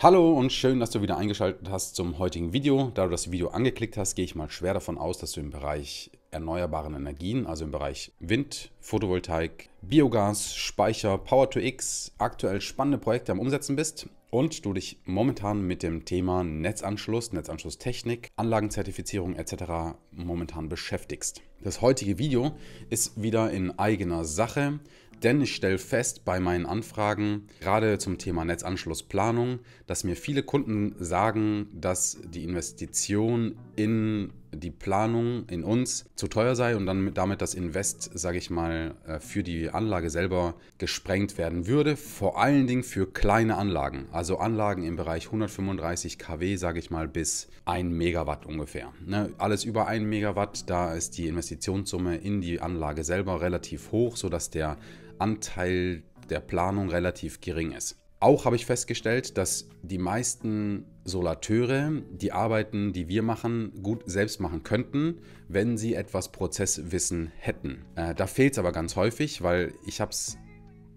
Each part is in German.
Hallo und schön, dass du wieder eingeschaltet hast zum heutigen Video. Da du das Video angeklickt hast, gehe ich mal schwer davon aus, dass du im Bereich erneuerbaren Energien, also im Bereich Wind, Photovoltaik, Biogas, Speicher, Power-to-X aktuell spannende Projekte am Umsetzen bist und du dich momentan mit dem Thema Netzanschluss, Netzanschlusstechnik, Anlagenzertifizierung etc. momentan beschäftigst. Das heutige Video ist wieder in eigener Sache. Denn ich stelle fest bei meinen Anfragen, gerade zum Thema Netzanschlussplanung, dass mir viele Kunden sagen, dass die Investition in die Planung in uns zu teuer sei und dann damit das Invest, sage ich mal, äh, für die Anlage selber gesprengt werden würde. Vor allen Dingen für kleine Anlagen, also Anlagen im Bereich 135 kW, sage ich mal, bis 1 Megawatt ungefähr. Ne? Alles über 1 Megawatt, da ist die Investitionssumme in die Anlage selber relativ hoch, sodass der Anteil der Planung relativ gering ist. Auch habe ich festgestellt, dass die meisten Solateure die Arbeiten, die wir machen, gut selbst machen könnten, wenn sie etwas Prozesswissen hätten. Äh, da fehlt es aber ganz häufig, weil ich habe es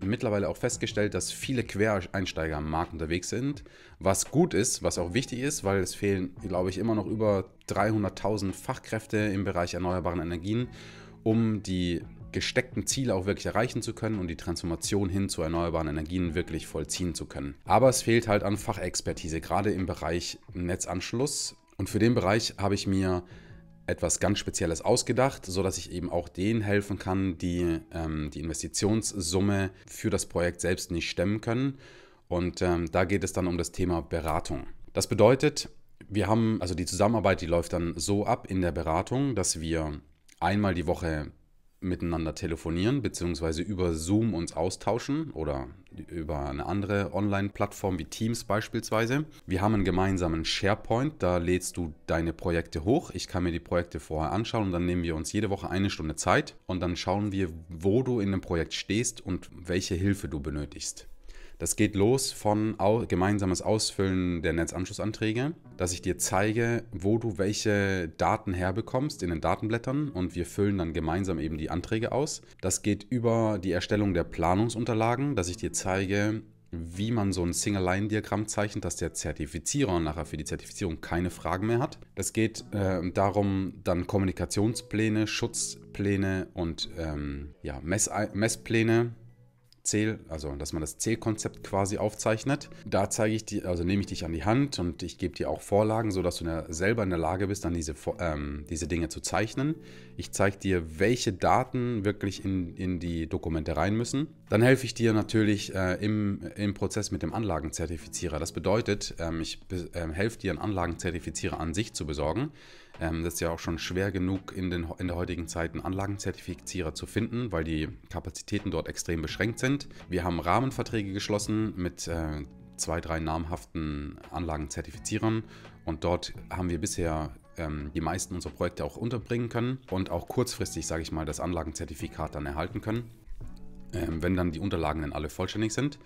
mittlerweile auch festgestellt, dass viele Quereinsteiger am Markt unterwegs sind, was gut ist, was auch wichtig ist, weil es fehlen, glaube ich, immer noch über 300.000 Fachkräfte im Bereich erneuerbaren Energien, um die gesteckten Ziele auch wirklich erreichen zu können und die Transformation hin zu erneuerbaren Energien wirklich vollziehen zu können. Aber es fehlt halt an Fachexpertise, gerade im Bereich Netzanschluss. Und für den Bereich habe ich mir etwas ganz Spezielles ausgedacht, sodass ich eben auch denen helfen kann, die ähm, die Investitionssumme für das Projekt selbst nicht stemmen können. Und ähm, da geht es dann um das Thema Beratung. Das bedeutet, wir haben, also die Zusammenarbeit, die läuft dann so ab in der Beratung, dass wir einmal die Woche miteinander telefonieren, beziehungsweise über Zoom uns austauschen oder über eine andere Online-Plattform wie Teams beispielsweise. Wir haben einen gemeinsamen SharePoint, da lädst du deine Projekte hoch. Ich kann mir die Projekte vorher anschauen und dann nehmen wir uns jede Woche eine Stunde Zeit und dann schauen wir, wo du in dem Projekt stehst und welche Hilfe du benötigst. Das geht los von au gemeinsames Ausfüllen der Netzanschlussanträge, dass ich dir zeige, wo du welche Daten herbekommst in den Datenblättern und wir füllen dann gemeinsam eben die Anträge aus. Das geht über die Erstellung der Planungsunterlagen, dass ich dir zeige, wie man so ein Single-Line-Diagramm zeichnet, dass der Zertifizierer nachher für die Zertifizierung keine Fragen mehr hat. Das geht äh, darum, dann Kommunikationspläne, Schutzpläne und ähm, ja, Mess Messpläne Zähl, also dass man das Zählkonzept quasi aufzeichnet. Da zeige ich dir, also nehme ich dich an die Hand und ich gebe dir auch Vorlagen, sodass du selber in der Lage bist, dann diese, ähm, diese Dinge zu zeichnen. Ich zeige dir, welche Daten wirklich in, in die Dokumente rein müssen. Dann helfe ich dir natürlich äh, im, im Prozess mit dem Anlagenzertifizierer. Das bedeutet, ähm, ich äh, helfe dir, einen Anlagenzertifizierer an sich zu besorgen. Ähm, das ist ja auch schon schwer genug in, den, in der heutigen Zeit, einen Anlagenzertifizierer zu finden, weil die Kapazitäten dort extrem beschränkt sind. Wir haben Rahmenverträge geschlossen mit äh, zwei, drei namhaften Anlagenzertifizierern und dort haben wir bisher ähm, die meisten unserer Projekte auch unterbringen können und auch kurzfristig, sage ich mal, das Anlagenzertifikat dann erhalten können, ähm, wenn dann die Unterlagen dann alle vollständig sind.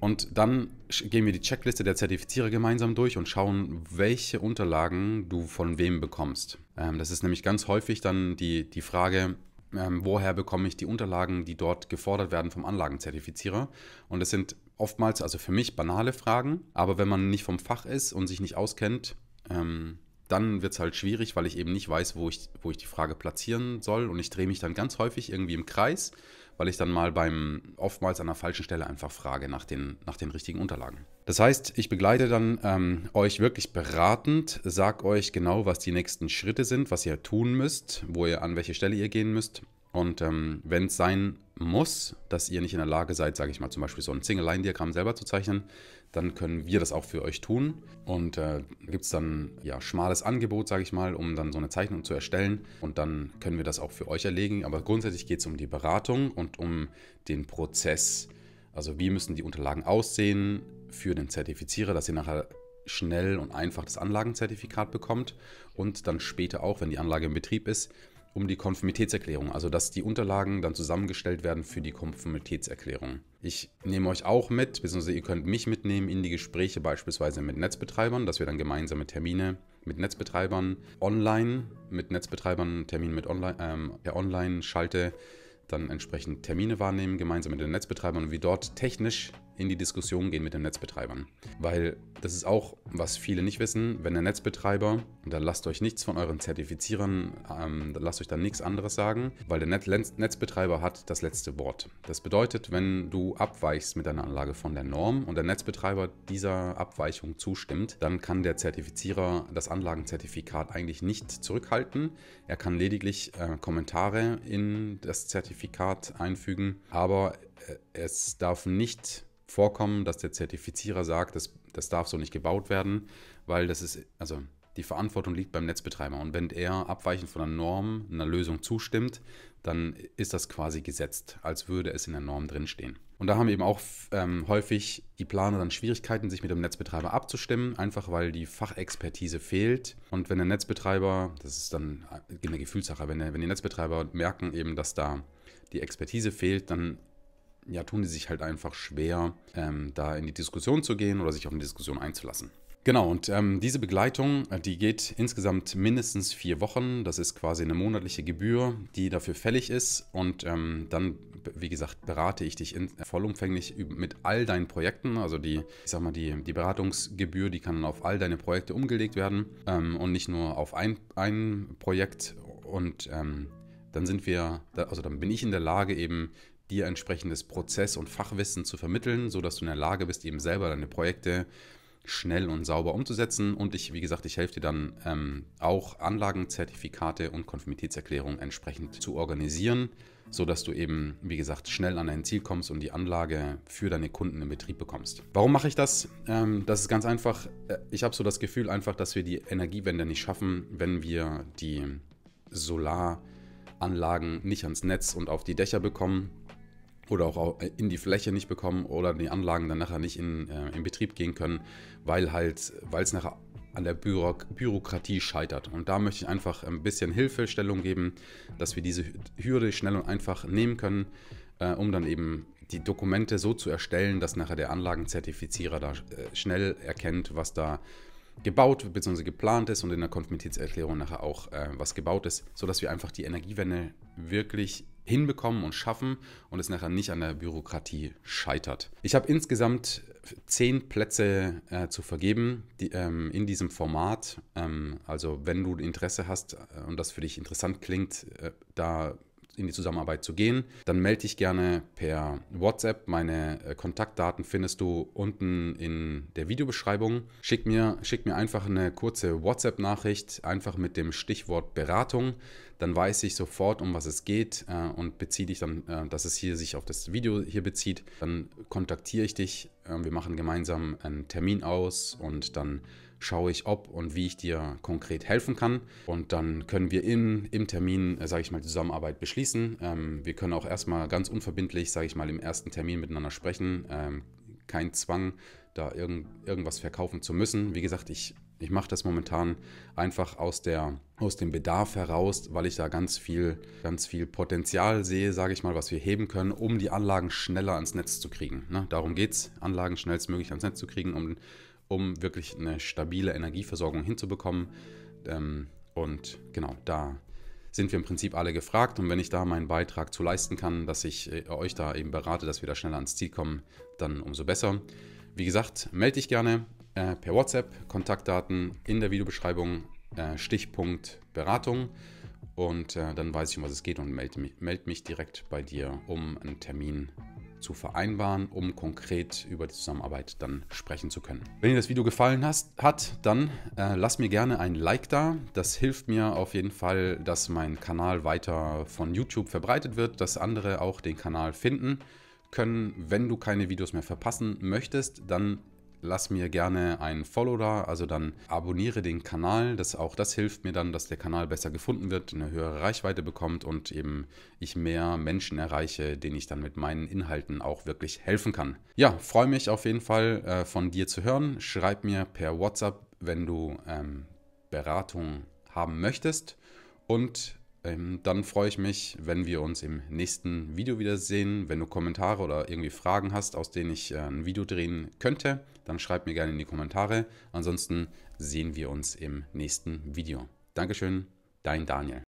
Und dann gehen wir die Checkliste der Zertifizierer gemeinsam durch und schauen, welche Unterlagen du von wem bekommst. Ähm, das ist nämlich ganz häufig dann die, die Frage, ähm, woher bekomme ich die Unterlagen, die dort gefordert werden vom Anlagenzertifizierer. Und das sind oftmals, also für mich, banale Fragen, aber wenn man nicht vom Fach ist und sich nicht auskennt, ähm, dann wird es halt schwierig, weil ich eben nicht weiß, wo ich, wo ich die Frage platzieren soll. Und ich drehe mich dann ganz häufig irgendwie im Kreis weil ich dann mal beim oftmals an der falschen Stelle einfach frage nach den, nach den richtigen Unterlagen. Das heißt, ich begleite dann ähm, euch wirklich beratend, sag euch genau, was die nächsten Schritte sind, was ihr tun müsst, wo ihr an welche Stelle ihr gehen müsst. Und ähm, wenn es sein muss, dass ihr nicht in der Lage seid, sage ich mal, zum Beispiel so ein Single-Line-Diagramm selber zu zeichnen, dann können wir das auch für euch tun. Und äh, gibt es dann ja schmales Angebot, sage ich mal, um dann so eine Zeichnung zu erstellen. Und dann können wir das auch für euch erlegen. Aber grundsätzlich geht es um die Beratung und um den Prozess. Also wie müssen die Unterlagen aussehen für den Zertifizierer, dass ihr nachher schnell und einfach das Anlagenzertifikat bekommt und dann später auch, wenn die Anlage im Betrieb ist, um die Konformitätserklärung, also dass die Unterlagen dann zusammengestellt werden für die Konformitätserklärung. Ich nehme euch auch mit, beziehungsweise ihr könnt mich mitnehmen in die Gespräche beispielsweise mit Netzbetreibern, dass wir dann gemeinsame Termine mit Netzbetreibern online, mit Netzbetreibern Termin mit online, ähm, per Online schalte, dann entsprechend Termine wahrnehmen, gemeinsam mit den Netzbetreibern wie dort technisch in die Diskussion gehen mit den Netzbetreibern. Weil das ist auch, was viele nicht wissen, wenn der Netzbetreiber, und da lasst euch nichts von euren Zertifizierern, ähm, lasst euch dann nichts anderes sagen, weil der Net Netzbetreiber hat das letzte Wort. Das bedeutet, wenn du abweichst mit deiner Anlage von der Norm und der Netzbetreiber dieser Abweichung zustimmt, dann kann der Zertifizierer das Anlagenzertifikat eigentlich nicht zurückhalten. Er kann lediglich äh, Kommentare in das Zertifikat einfügen, aber äh, es darf nicht vorkommen, dass der Zertifizierer sagt, das, das darf so nicht gebaut werden, weil das ist, also die Verantwortung liegt beim Netzbetreiber. Und wenn er abweichend von der Norm einer Lösung zustimmt, dann ist das quasi gesetzt, als würde es in der Norm drinstehen. Und da haben eben auch ähm, häufig die Planer dann Schwierigkeiten, sich mit dem Netzbetreiber abzustimmen, einfach weil die Fachexpertise fehlt. Und wenn der Netzbetreiber, das ist dann eine Gefühlssache, wenn, der, wenn die Netzbetreiber merken eben, dass da die Expertise fehlt, dann ja, tun die sich halt einfach schwer, ähm, da in die Diskussion zu gehen oder sich auf eine Diskussion einzulassen. Genau, und ähm, diese Begleitung, äh, die geht insgesamt mindestens vier Wochen. Das ist quasi eine monatliche Gebühr, die dafür fällig ist. Und ähm, dann, wie gesagt, berate ich dich in, äh, vollumfänglich mit all deinen Projekten. Also die, ich sag mal, die, die Beratungsgebühr, die kann dann auf all deine Projekte umgelegt werden ähm, und nicht nur auf ein, ein Projekt. Und ähm, dann sind wir, also dann bin ich in der Lage, eben dir entsprechendes Prozess- und Fachwissen zu vermitteln, sodass du in der Lage bist, eben selber deine Projekte schnell und sauber umzusetzen. Und ich, wie gesagt, ich helfe dir dann ähm, auch Anlagenzertifikate und Konformitätserklärungen entsprechend zu organisieren, sodass du eben, wie gesagt, schnell an dein Ziel kommst und die Anlage für deine Kunden in Betrieb bekommst. Warum mache ich das? Ähm, das ist ganz einfach. Äh, ich habe so das Gefühl einfach, dass wir die Energiewende nicht schaffen, wenn wir die Solar- Anlagen nicht ans Netz und auf die Dächer bekommen, oder auch in die Fläche nicht bekommen oder die Anlagen dann nachher nicht in, äh, in Betrieb gehen können, weil halt, weil es nachher an der Büro Bürokratie scheitert. Und da möchte ich einfach ein bisschen Hilfestellung geben, dass wir diese Hürde schnell und einfach nehmen können, äh, um dann eben die Dokumente so zu erstellen, dass nachher der Anlagenzertifizierer da äh, schnell erkennt, was da äh, gebaut bzw. geplant ist und in der Konformitätserklärung nachher auch äh, was gebaut ist, sodass wir einfach die Energiewende wirklich hinbekommen und schaffen und es nachher nicht an der Bürokratie scheitert. Ich habe insgesamt zehn Plätze äh, zu vergeben die, ähm, in diesem Format. Ähm, also wenn du Interesse hast äh, und das für dich interessant klingt, äh, da in die Zusammenarbeit zu gehen, dann melde dich gerne per WhatsApp. Meine äh, Kontaktdaten findest du unten in der Videobeschreibung. Schick mir, schick mir einfach eine kurze WhatsApp-Nachricht, einfach mit dem Stichwort Beratung dann weiß ich sofort, um was es geht äh, und beziehe dich dann, äh, dass es hier sich auf das Video hier bezieht. Dann kontaktiere ich dich, äh, wir machen gemeinsam einen Termin aus und dann schaue ich, ob und wie ich dir konkret helfen kann. Und dann können wir im, im Termin, äh, sage ich mal, Zusammenarbeit beschließen. Ähm, wir können auch erstmal ganz unverbindlich, sage ich mal, im ersten Termin miteinander sprechen. Ähm, kein Zwang, da irgend, irgendwas verkaufen zu müssen. Wie gesagt, ich, ich mache das momentan einfach aus der aus dem Bedarf heraus, weil ich da ganz viel, ganz viel Potenzial sehe, sage ich mal, was wir heben können, um die Anlagen schneller ans Netz zu kriegen. Ne? Darum geht es, Anlagen schnellstmöglich ans Netz zu kriegen, um, um wirklich eine stabile Energieversorgung hinzubekommen. Ähm, und genau, da sind wir im Prinzip alle gefragt. Und wenn ich da meinen Beitrag zu leisten kann, dass ich äh, euch da eben berate, dass wir da schneller ans Ziel kommen, dann umso besser. Wie gesagt, melde dich gerne äh, per WhatsApp, Kontaktdaten in der Videobeschreibung äh, Stichpunkt Beratung und äh, dann weiß ich, um was es geht und melde mich, melde mich direkt bei dir, um einen Termin zu vereinbaren, um konkret über die Zusammenarbeit dann sprechen zu können. Wenn dir das Video gefallen hat, dann äh, lass mir gerne ein Like da. Das hilft mir auf jeden Fall, dass mein Kanal weiter von YouTube verbreitet wird, dass andere auch den Kanal finden können. Wenn du keine Videos mehr verpassen möchtest, dann lass mir gerne ein Follow da, also dann abonniere den Kanal. Das, auch das hilft mir dann, dass der Kanal besser gefunden wird, eine höhere Reichweite bekommt und eben ich mehr Menschen erreiche, denen ich dann mit meinen Inhalten auch wirklich helfen kann. Ja, freue mich auf jeden Fall äh, von dir zu hören. Schreib mir per WhatsApp, wenn du ähm, Beratung haben möchtest. Und ähm, dann freue ich mich, wenn wir uns im nächsten Video wiedersehen. Wenn du Kommentare oder irgendwie Fragen hast, aus denen ich äh, ein Video drehen könnte, dann schreib mir gerne in die Kommentare. Ansonsten sehen wir uns im nächsten Video. Dankeschön, dein Daniel.